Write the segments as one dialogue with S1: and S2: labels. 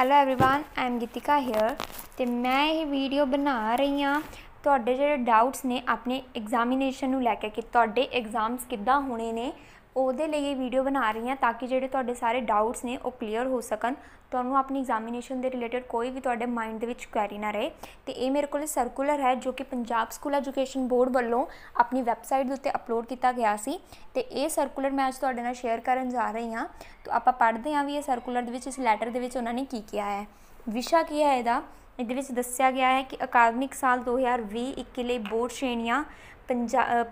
S1: hello everyone I am Geetika here ਤੇ ਮੈਂ ਇਹ ਵੀਡੀਓ ਬਣਾ ਰਹੀ ਹਾਂ ਤੁਹਾਡੇ ਜਿਹੜੇ ਡਾਊਟਸ ਨੇ ਆਪਣੇ ਐਗਜ਼ਾਮੀਨੇਸ਼ਨ ਨੂੰ ਲੈ ਕੇ ਕਿ ਤੁਹਾਡੇ ਐਗਜ਼ਾਮਸ ਕਿੱਦਾਂ ਹੋਣੇ ਨੇ ਉਹਦੇ ਲਈ ਇਹ ਵੀਡੀਓ ਬਣਾ ਰਹੀ ਹਾਂ ਤਾਂ ਕਿ ਜਿਹੜੇ ਤੁਹਾਡੇ ਸਾਰੇ ਡਾਊਟਸ ਨੇ ਉਹ ਕਲੀਅਰ ਹੋ ਸਕਣ ਤੁਹਾਨੂੰ ਆਪਣੀ ਐਗਜ਼ਾਮੀਨੇਸ਼ਨ ਦੇ ਰਿਲੇਟਡ ਕੋਈ ਵੀ ਤੁਹਾਡੇ ਮਾਈਂਡ ਦੇ ਵਿੱਚ ਕੁਐਰੀ ਨਾ ਰਹੇ ਤੇ ਇਹ ਮੇਰੇ ਕੋਲ ਸਰਕੂਲਰ ਹੈ ਜੋ ਕਿ ਪੰਜਾਬ ਸਕੂਲ ਐਜੂਕੇਸ਼ਨ ਬੋਰਡ ਵੱਲੋਂ ਆਪਣੀ ਵੈਬਸਾਈਟ ਦੇ ਉੱਤੇ ਅਪਲੋਡ ਕੀਤਾ ਗਿਆ ਸੀ ਤੇ ਇਹ ਸਰਕੂਲਰ ਮੈਂ ਅੱਜ ਤੁਹਾਡੇ ਨਾਲ ਸ਼ੇਅਰ ਕਰਨ ਜਾ ਰਹੀ ਹਾਂ ਤਾਂ ਆਪਾਂ ਪੜ੍ਹਦੇ ਹਾਂ ਵੀ ਇਹ ਸਰਕੂਲਰ ਦੇ ਵਿੱਚ ਇਸ ਲੈਟਰ ਦੇ ਵਿੱਚ ਉਹਨਾਂ ਨੇ ਕੀ ਕਿਹਾ ਹੈ ਵਿਸ਼ਾ ਕੀ ਹੈ ਇਹਦਾ ਇਹਦੇ ਵਿੱਚ ਦੱਸਿਆ ਗਿਆ ਹੈ ਕਿ ਅਕਾਦਮਿਕ ਸਾਲ 2020-21 ਲਈ ਬੋਰਡ ਸ਼੍ਰੇਣੀਆਂ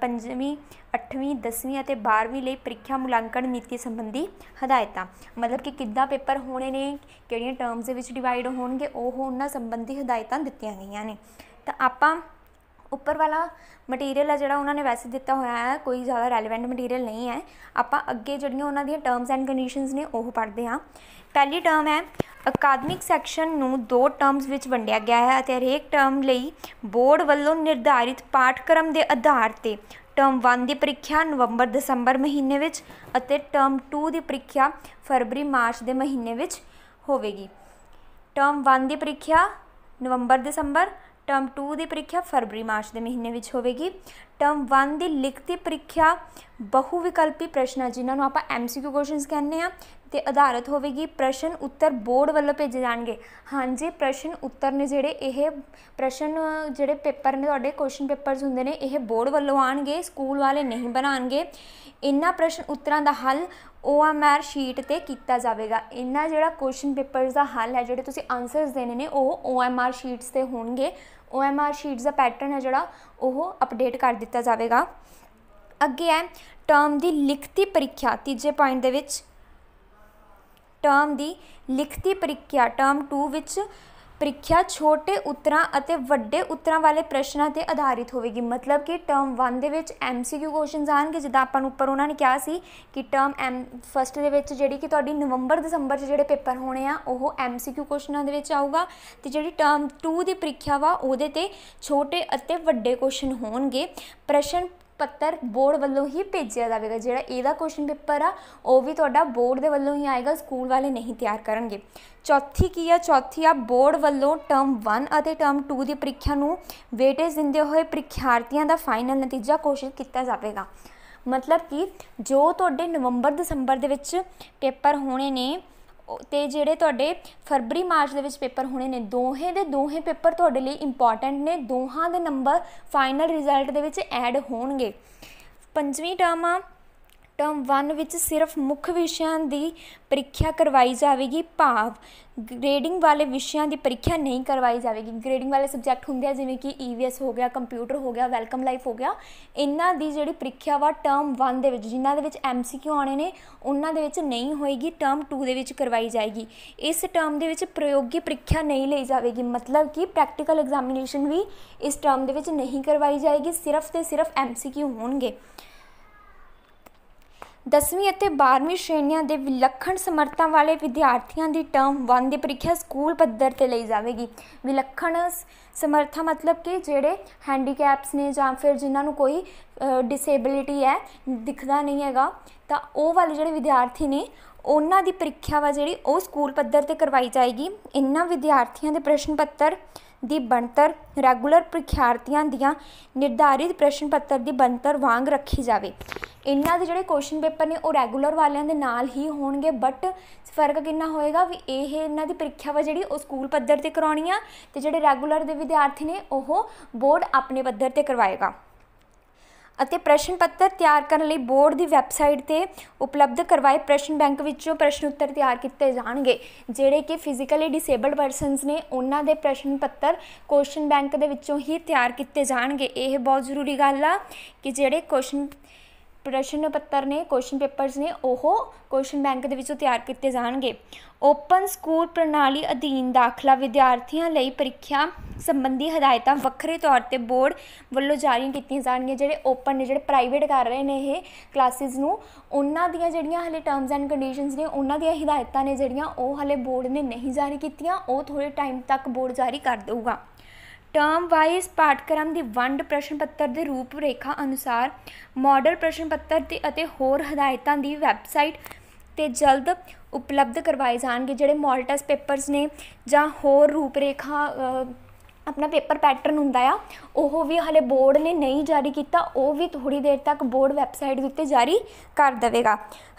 S1: ਪੰਜਵੀਂ 8ਵੀਂ 10ਵੀਂ ਅਤੇ 12ਵੀਂ ਲਈ ਪ੍ਰੀਖਿਆ ਮੁਲਾਂਕਣ ਨੀਤੀ ਸੰਬੰਧੀ ਹਦਾਇਤਾਂ ਮਤਲਬ ਕਿ ਕਿੱਦਾਂ ਪੇਪਰ ਹੋਣੇ ਨੇ ਕਿਹੜੀਆਂ ਟਰਮਸ ਦੇ ਵਿੱਚ ਡਿਵਾਈਡ ਹੋਣਗੇ ਉਹ ਉਹਨਾਂ ਸੰਬੰਧੀ ਹਦਾਇਤਾਂ ਦਿੱਤੀਆਂ ਗਈਆਂ ਨੇ ਤਾਂ ਆਪਾਂ ਉੱਪਰ ਵਾਲਾ ਮਟੀਰੀਅਲ ਹੈ ਜਿਹੜਾ ਉਹਨਾਂ ਨੇ ਵੈਸੇ ਦਿੱਤਾ ਹੋਇਆ ਹੈ ਕੋਈ ਜ਼ਿਆਦਾ ਰੈਲੇਵੈਂਟ ਮਟੀਰੀਅਲ ਨਹੀਂ ਹੈ ਆਪਾਂ ਅੱਗੇ ਜਿਹੜੀਆਂ ਉਹਨਾਂ ਦੀਆਂ ਟਰਮਸ ਐਂਡ ਕੰਡੀਸ਼ਨਸ ਨੇ ਉਹ ਪੜ੍ਹਦੇ ਹਾਂ ਪਹਿਲੀ ਟਰਮ ਹੈ ਅਕਾਦਮਿਕ ਸੈਕਸ਼ਨ ਨੂੰ ਦੋ ਟਰਮਸ ਵਿੱਚ ਵੰਡਿਆ ਗਿਆ ਹੈ ਅਤੇ ਹਰੇਕ ਟਰਮ ਲਈ ਬੋਰਡ ਵੱਲੋਂ ਨਿਰਧਾਰਿਤ ਪਾਠਕ੍ਰਮ ਦੇ ਆਧਾਰ ਤੇ ਟਰਮ 1 ਦੀ ਪ੍ਰੀਖਿਆ ਨਵੰਬਰ ਦਸੰਬਰ ਮਹੀਨੇ ਵਿੱਚ ਅਤੇ ਟਰਮ 2 ਦੀ ਪ੍ਰੀਖਿਆ ਫਰਵਰੀ ਮਾਰਚ ਦੇ ਮਹੀਨੇ ਵਿੱਚ ਹੋਵੇਗੀ ਟਰਮ 1 ਦੀ ਪ੍ਰੀਖਿਆ ਨਵੰਬਰ ਦਸੰਬਰ ਟਰਮ 2 ਦੀ ਪ੍ਰੀਖਿਆ ਫਰਵਰੀ ਮਾਰਚ ਦੇ ਮਹੀਨੇ ਵਿੱਚ ਹੋਵੇਗੀ ਟਰਮ 1 ਦੀ ਲਿਖਤੀ ਪ੍ਰੀਖਿਆ ਬਹੁ ਵਿਕਲਪੀ ਪ੍ਰਸ਼ਨਾਂ ਜਿਨ੍ਹਾਂ ਨੂੰ ਆਪਾਂ ਐਮਸੀਕਿਊ ਕੁਐਸਚਨਸ ਕਹਿੰਦੇ ਆ ਤੇ ਆਧਾਰਿਤ ਹੋਵੇਗੀ ਪ੍ਰਸ਼ਨ ਉੱਤਰ ਬੋਰਡ ਵੱਲੋਂ ਭੇਜੇ ਜਾਣਗੇ ਹਾਂਜੀ ਪ੍ਰਸ਼ਨ ਉੱਤਰ ਨੇ ਜਿਹੜੇ ਇਹ ਪ੍ਰਸ਼ਨ ਜਿਹੜੇ ਪੇਪਰ ਨੇ ਤੁਹਾਡੇ ਕੁਐਸਚਨ ਪੇਪਰਸ ਹੁੰਦੇ ਨੇ ਇਹ ਬੋਰਡ ਵੱਲੋਂ ਆਣਗੇ ਸਕੂਲ ਵਾਲੇ ਨਹੀਂ ਬਣਾਣਗੇ ਇਨ੍ਹਾਂ ਪ੍ਰਸ਼ਨ ਉੱਤਰਾਂ ਦਾ ਹੱਲ ਓਐਮਆਰ ਸ਼ੀਟ ਤੇ ਕੀਤਾ ਜਾਵੇਗਾ ਇਨ੍ਹਾਂ ਜਿਹੜਾ ਕੁਐਸਚਨ ਪੇਪਰਸ ਦਾ ਹੱਲ ਹੈ ਜਿਹੜੇ ਤੁਸੀਂ ਆਨਸਰਸ ਦੇਣੇ ਨੇ ਉਹ ਓਐਮਆਰ ਸ਼ੀਟਸ ਤੇ ਹੋਣਗੇ OMR ਸ਼ੀਟਸ ਦਾ ਪੈਟਰਨ ਹੈ ਜਿਹੜਾ ਉਹ ਅਪਡੇਟ ਕਰ ਦਿੱਤਾ ਜਾਵੇਗਾ ਅੱਗੇ ਹੈ ਟਰਮ ਦੀ ਲਿਖਤੀ ਪ੍ਰੀਖਿਆ ਤੀਜੇ ਪੁਆਇੰਟ ਦੇ ਵਿੱਚ ਟਰਮ ਦੀ ਲਿਖਤੀ ਪ੍ਰੀਖਿਆ ਟਰਮ 2 ਵਿੱਚ ਪ੍ਰੀਖਿਆ ਛੋਟੇ ਉੱਤਰਾਂ ਅਤੇ ਵੱਡੇ ਉੱਤਰਾਂ ਵਾਲੇ ਪ੍ਰਸ਼ਨਾਂ ਤੇ ਆਧਾਰਿਤ ਹੋਵੇਗੀ ਮਤਲਬ ਕਿ ਟਰਮ 1 ਦੇ ਵਿੱਚ ਐਮਸੀਕਿਊ ਕੁਐਸਚਨਸ ਆਣਗੇ ਜਿੱਦਾਂ ਆਪਾਂ ਨੂੰ ਉੱਪਰ ਉਹਨਾਂ ਨੇ ਕਿਹਾ ਸੀ ਕਿ ਟਰਮ ਐਮ ਫਸਟ ਦੇ ਵਿੱਚ ਜਿਹੜੀ ਕਿ ਤੁਹਾਡੀ ਨਵੰਬਰ ਦਸੰਬਰ 'ਚ ਜਿਹੜੇ ਪੇਪਰ ਹੋਣੇ ਆ ਉਹ ਐਮਸੀਕਿਊ ਕੁਐਸਚਨਾਂ ਦੇ ਵਿੱਚ ਆਊਗਾ ਤੇ ਜਿਹੜੀ ਟਰਮ 2 ਦੀ ਪ੍ਰੀਖਿਆ ਵਾ ਉਹਦੇ ਤੇ ਛੋਟੇ ਅਤੇ ਵੱਡੇ ਕੁਐਸਚਨ ਹੋਣਗੇ ਪ੍ਰਸ਼ਨ ਪੱਤਰ ਬੋਰਡ ਵੱਲੋਂ ਹੀ ਭੇਜਿਆ ਜਾਵੇਗਾ ਜਿਹੜਾ ਇਹਦਾ ਕੁਐਸਚਨ ਪੇਪਰ ਆ ਉਹ ਵੀ ਤੁਹਾਡਾ ਬੋਰਡ ਦੇ ਵੱਲੋਂ ਹੀ ਆਏਗਾ ਸਕੂਲ ਵਾਲੇ ਨਹੀਂ ਤਿਆਰ ਕਰਨਗੇ ਚੌਥੀ ਕੀ ਆ ਚੌਥੀ ਆ ਬੋਰਡ ਵੱਲੋਂ ਟਰਮ 1 ਅਤੇ ਟਰਮ 2 ਦੀ ਪ੍ਰੀਖਿਆ ਨੂੰ ਵੇਟੇਜ ਦਿੰਦੇ ਹੋਏ ਪ੍ਰੀਖਿਆਰਥੀਆਂ ਦਾ ਫਾਈਨਲ ਨਤੀਜਾ ਕੋਸ਼ਿਸ਼ ਕੀਤਾ ਜਾਵੇਗਾ ਮਤਲਬ ਕਿ ਜੋ ਤੁਹਾਡੇ ਨਵੰਬਰ ਦਸੰਬਰ ਦੇ ਵਿੱਚ ਪੇਪਰ ਹੋਣੇ ਨੇ ਤੇ ਜਿਹੜੇ ਤੁਹਾਡੇ ਫਰਵਰੀ ਮਾਰਚ ਦੇ ਵਿੱਚ ਪੇਪਰ ਹੋਣੇ ਨੇ ਦੋਹੇ ਦੇ ਦੋਹੇ ਪੇਪਰ ਤੁਹਾਡੇ ਲਈ ਇੰਪੋਰਟੈਂਟ ਨੇ ਦੋਹਾਂ ਦੇ ਨੰਬਰ ਫਾਈਨਲ ਰਿਜ਼ਲਟ ਦੇ ਵਿੱਚ ਐਡ ਹੋਣਗੇ ਪੰਜਵੀਂ ਟਰਮ ਆ ਟਰਮ 1 ਵਿੱਚ ਸਿਰਫ ਮੁੱਖ ਵਿਸ਼ਿਆਂ ਦੀ ਪ੍ਰੀਖਿਆ ਕਰਵਾਈ ਜਾਵੇਗੀ ਭਾਵ ਗ੍ਰੇਡਿੰਗ ਵਾਲੇ ਵਿਸ਼ਿਆਂ ਦੀ ਪ੍ਰੀਖਿਆ ਨਹੀਂ ਕਰਵਾਈ ਜਾਵੇਗੀ ਗ੍ਰੇਡਿੰਗ ਵਾਲੇ ਸਬਜੈਕਟ ਹੁੰਦੇ ਆ ਜਿਵੇਂ ਕਿ ਈਵੀਐਸ e ਹੋ ਗਿਆ ਕੰਪਿਊਟਰ ਹੋ ਗਿਆ ਵੈਲਕਮ ਲਾਈਫ ਹੋ ਗਿਆ ਇਹਨਾਂ ਦੀ ਜਿਹੜੀ ਪ੍ਰੀਖਿਆ ਵਾ ਟਰਮ 1 ਦੇ ਵਿੱਚ ਜਿਨ੍ਹਾਂ ਦੇ ਵਿੱਚ ਐਮਸੀਕਿਊ ਆਣੇ ਨੇ ਉਹਨਾਂ ਦੇ ਵਿੱਚ ਨਹੀਂ ਹੋਏਗੀ ਟਰਮ 2 ਦੇ ਵਿੱਚ ਕਰਵਾਈ ਜਾਏਗੀ ਇਸ ਟਰਮ ਦੇ ਵਿੱਚ ਪ੍ਰਯੋਗੀ ਪ੍ਰੀਖਿਆ ਨਹੀਂ ਲਈ ਜਾਵੇਗੀ ਮਤਲਬ ਕਿ ਪ੍ਰੈਕਟੀਕਲ ਐਗਜ਼ਾਮੀਨੇਸ਼ਨ ਵੀ ਇਸ ਟਰਮ ਦੇ ਵਿੱਚ ਨਹੀਂ ਕਰਵਾਈ ਜਾਏਗੀ ਸਿਰਫ ਤੇ ਸਿਰਫ ਐਮਸੀਕਿਊ ਹੋਣਗੇ 10ਵੀਂ ਅਤੇ 12ਵੀਂ ਸ਼੍ਰੇਣੀਆਂ ਦੇ ਵਿਲੱਖਣ ਸਮਰੱਥਾ ਵਾਲੇ ਵਿਦਿਆਰਥੀਆਂ ਦੀ ਟਰਮ 1 ਦੀ ਪ੍ਰੀਖਿਆ ਸਕੂਲ ਪੱਧਰ ਤੇ ਲਈ ਜਾਵੇਗੀ ਵਿਲੱਖਣ ਸਮਰੱਥਾ ਮਤਲਬ ਕਿ ਜਿਹੜੇ ਹੈਂਡੀਕੈਪਸ ਨੇ ਜਾਂ ਫਿਰ ਜਿਨ੍ਹਾਂ ਨੂੰ ਕੋਈ ਡਿਸੇਬਿਲਿਟੀ ਹੈ ਦਿਖਦਾ ਨਹੀਂ ਹੈਗਾ ਤਾਂ ਉਹ ਵਾਲੇ ਜਿਹੜੇ ਵਿਦਿਆਰਥੀ ਨੇ ਉਹਨਾਂ ਦੀ ਪ੍ਰੀਖਿਆ ਵਾ ਜਿਹੜੀ ਉਹ ਸਕੂਲ ਪੱਧਰ ਤੇ ਕਰਵਾਈ ਜਾਏਗੀ ਇਨ੍ਹਾਂ ਵਿਦਿਆਰਥੀਆਂ ਦੇ ਪ੍ਰਸ਼ਨ ਪੱਤਰ ਦੀ ਬਣਤਰ ਰੈਗੂਲਰ ਪ੍ਰੀਖਿਆਰਥੀਆਂ ਦੀਆਂ ਨਿਰਧਾਰਿਤ ਪ੍ਰਸ਼ਨ ਪੱਤਰ ਦੀ ਬਣਤਰ ਵਾਂਗ ਰੱਖੀ ਜਾਵੇ ਇਹਨਾਂ ਦੇ ਜਿਹੜੇ ਕੁਐਸਚਨ ਪੇਪਰ ਨੇ ਉਹ ਰੈਗੂਲਰ ਵਾਲਿਆਂ ਦੇ ਨਾਲ ਹੀ ਹੋਣਗੇ ਬਟ ਫਰਕ ਕਿੰਨਾ ਹੋਏਗਾ ਵੀ ਇਹ ਇਹਨਾਂ ਦੀ ਪ੍ਰੀਖਿਆ ਵਾ ਜਿਹੜੀ ਉਹ ਸਕੂਲ ਪੱਧਰ ਤੇ ਕਰਾਉਣੀ ਆ ਤੇ ਜਿਹੜੇ ਰੈਗੂਲਰ ਦੇ ਵਿਦਿਆਰਥੀ ਨੇ ਉਹ ਬੋਰਡ ਆਪਣੇ ਪੱਧਰ ਤੇ ਕਰਵਾਏਗਾ ਅਤੇ ਪ੍ਰਸ਼ਨ ਪੱਤਰ ਤਿਆਰ ਕਰਨ ਲਈ ਬੋਰਡ ਦੀ ਵੈਬਸਾਈਟ ਤੇ ਉਪਲਬਧ ਕਰਵਾਏ ਪ੍ਰਸ਼ਨ ਬੈਂਕ ਵਿੱਚੋਂ ਪ੍ਰਸ਼ਨ ਉੱਤਰ ਤਿਆਰ ਕੀਤੇ ਜਾਣਗੇ ਜਿਹੜੇ ਕਿ ਫਿਜ਼ੀਕਲੀ ਡਿਸੇਬਲਡ ਪਰਸਨਸ ਨੇ ਉਹਨਾਂ ਦੇ ਪ੍ਰਸ਼ਨ ਪੱਤਰ ਕੁਐਸਚਨ ਬੈਂਕ ਦੇ ਵਿੱਚੋਂ ਹੀ ਤਿਆਰ ਕੀਤੇ ਜਾਣਗੇ ਇਹ ਬਹੁਤ ਜ਼ਰੂਰੀ ਗੱਲ ਆ ਕਿ ਜਿਹੜੇ ਕੁਐਸਚਨ ਪ੍ਰਸ਼ਨ ਪੱਤਰ ਨੇ ਕੁਐਸਚਨ ਪੇਪਰਸ ਨੇ ਉਹ ਕੁਐਸਚਨ ਬੈਂਕ ਦੇ ਵਿੱਚੋਂ ਤਿਆਰ ਕੀਤੇ ਜਾਣਗੇ ਓਪਨ ਸਕੂਲ ਪ੍ਰਣਾਲੀ ਅਧੀਨ ਦਾਖਲਾ ਵਿਦਿਆਰਥੀਆਂ ਲਈ ਪ੍ਰੀਖਿਆ ਸੰਬੰਧੀ ਹਦਾਇਤਾਂ ਵੱਖਰੇ ਤੌਰ ਤੇ ਬੋਰਡ ਵੱਲੋਂ ਜਾਰੀ ਕੀਤੀਆਂ ਜਾਣਗੀਆਂ ਜਿਹੜੇ ਓਪਨ ਨੇ ਜਿਹੜੇ ਪ੍ਰਾਈਵੇਟ ਕਰ ਰਹੇ ਨੇ ਇਹ ਕਲਾਸਿਸ ਨੂੰ ਉਹਨਾਂ ਦੀਆਂ ਜਿਹੜੀਆਂ ਹਲੇ ਟਰਮਸ ਐਂਡ ਕੰਡੀਸ਼ਨਸ ਨੇ ਉਹਨਾਂ ਦੀਆਂ ਹਦਾਇਤਾਂ ਨੇ ਜਿਹੜੀਆਂ ਉਹ ਹਲੇ ਬੋਰਡ ਨੇ ਨਹੀਂ ਜਾਰੀ ਕੀਤੀਆਂ ਉਹ ਥੋੜੇ ਟਾਈਮ ਤੱਕ ਬੋਰਡ ਜਾਰੀ ਕਰ ਦੇਊਗਾ ਟਰਮ ਵਾਈਜ਼ ਪਾਠਕ੍ਰਮ ਦੀ ਵੰਡ ਪ੍ਰਸ਼ਨ ਪੱਤਰ ਦੇ ਰੂਪ ਰੇਖਾ ਅਨੁਸਾਰ ਮਾਡਲ ਪ੍ਰਸ਼ਨ ਪੱਤਰ ਤੇ ਅਤੇ ਹੋਰ ਹਦਾਇਤਾਂ ਦੀ ਵੈਬਸਾਈਟ ਤੇ ਜਲਦ ਉਪਲਬਧ ਕਰਵਾਏ ਜਾਣਗੇ ਜਿਹੜੇ ਮੋਲਟਸ ਟੈਸਟ ਪੇਪਰਸ ਨੇ ਜਾਂ ਹੋਰ ਰੂਪ ਰੇਖਾ ਆਪਣਾ ਪੇਪਰ ਪੈਟਰਨ ਹੁੰਦਾ ਆ ਉਹ ਵੀ ਹਲੇ ਬੋਰਡ ਨੇ ਨਹੀਂ ਜਾਰੀ ਕੀਤਾ ਉਹ ਵੀ ਥੋੜੀ ਦੇਰ ਤੱਕ ਬੋਰਡ ਵੈਬਸਾਈਟ ਦੇ ਉੱਤੇ ਜਾਰੀ ਕਰ ਦੇਵੇਗਾ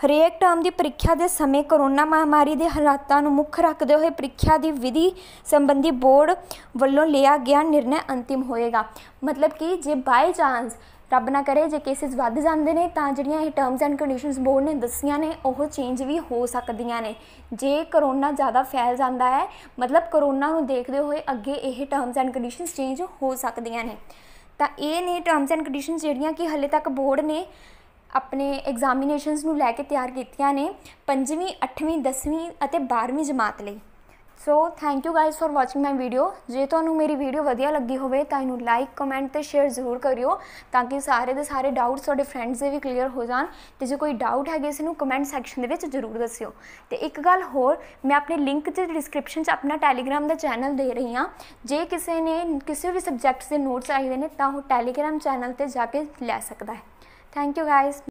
S1: ਹਰੇਕ ਟਰਮ ਦੀ ਪ੍ਰੀਖਿਆ ਦੇ ਸਮੇਂ ਕਰੋਨਾ ਮਹਾਮਾਰੀ ਦੇ ਹਾਲਾਤਾਂ ਨੂੰ ਮੁੱਖ ਰੱਖਦੇ ਹੋਏ ਪ੍ਰੀਖਿਆ ਦੀ ਵਿਧੀ ਸੰਬੰਧੀ ਬੋਰਡ ਵੱਲੋਂ ਲਿਆ ਗਿਆ ਨਿਰਣਾ ਅੰਤਿਮ ਹੋਏਗਾ ਮਤਲਬ ਕਿ ਜੇ ਬਾਈ ਚਾਂਸ ਰੱਬ ਨਾ ਕਰੇ ਜੇ ਕੇਸਿਸ ਵੱਧ ਜਾਂਦੇ ਨੇ ਤਾਂ ਜਿਹੜੀਆਂ ਇਹ ਟਰਮਸ ਐਂਡ ਕੰਡੀਸ਼ਨਸ ਬੋਰਡ ਨੇ ਦੱਸੀਆਂ ਨੇ ਉਹ ਚੇਂਜ ਵੀ ਹੋ ਸਕਦੀਆਂ ਨੇ ਜੇ ਕਰੋਨਾ ਜ਼ਿਆਦਾ ਫੈਲ ਜਾਂਦਾ ਹੈ ਮਤਲਬ ਕਰੋਨਾ ਨੂੰ ਦੇਖਦੇ ਹੋਏ ਅੱਗੇ ਇਹ ਟਰਮਸ ਐਂਡ ਕੰਡੀਸ਼ਨਸ ਚੇਂਜ ਹੋ ਸਕਦੀਆਂ ਨੇ ਤਾਂ ਇਹ ਨੇ ਟਰਮਸ ਐਂਡ ਕੰਡੀਸ਼ਨਸ ਜਿਹੜੀਆਂ ਕਿ ਹਲੇ ਤੱਕ ਬੋਰਡ ਨੇ ਆਪਣੇ ਐਗਜ਼ਾਮੀਨੇਸ਼ਨਸ ਨੂੰ ਲੈ ਕੇ ਤਿਆਰ ਕੀਤੀਆਂ ਨੇ 5ਵੀਂ 8ਵੀਂ 10ਵੀਂ ਅਤੇ 12ਵੀਂ ਜਮਾਤ ਲਈ so thank you guys for watching my video ਜੇ ਤੁਹਾਨੂੰ ਮੇਰੀ ਵੀਡੀਓ ਵਧੀਆ ਲੱਗੀ ਹੋਵੇ ਤਾਂ ਇਹਨੂੰ ਲਾਈਕ ਕਮੈਂਟ ਤੇ ਸ਼ੇਅਰ ਜ਼ਰੂਰ ਕਰਿਓ ਤਾਂ ਕਿ ਸਾਰੇ ਦੇ ਸਾਰੇ ਡਾਊਟਸ ਤੁਹਾਡੇ ਫਰੈਂਡਸ ਦੇ ਵੀ ਕਲੀਅਰ ਹੋ ਜਾਣ ਤੇ ਜੇ ਕੋਈ ਡਾਊਟ ਹੈਗੇ ਇਸ ਨੂੰ ਕਮੈਂਟ ਸੈਕਸ਼ਨ ਦੇ ਵਿੱਚ ਜ਼ਰੂਰ ਦੱਸਿਓ ਤੇ ਇੱਕ ਗੱਲ ਹੋਰ ਮੈਂ ਆਪਣੇ ਲਿੰਕ ਤੇ ਡਿਸਕ੍ਰਿਪਸ਼ਨ 'ਚ ਆਪਣਾ ਟੈਲੀਗ੍ਰam ਦਾ ਚੈਨਲ ਦੇ ਰਹੀ ਹਾਂ ਜੇ ਕਿਸੇ ਨੇ ਕਿਸੇ ਵੀ ਸਬਜੈਕਟਸ ਦੇ ਨੋਟਸ ਚਾਹੀਦੇ ਨੇ ਤਾਂ ਉਹ ਟੈਲੀਗ੍ਰam ਚੈਨਲ ਤੇ ਜਾ ਕੇ ਲੈ ਸਕਦਾ ਹੈ ਥੈਂਕ ਯੂ ਗਾਇਸ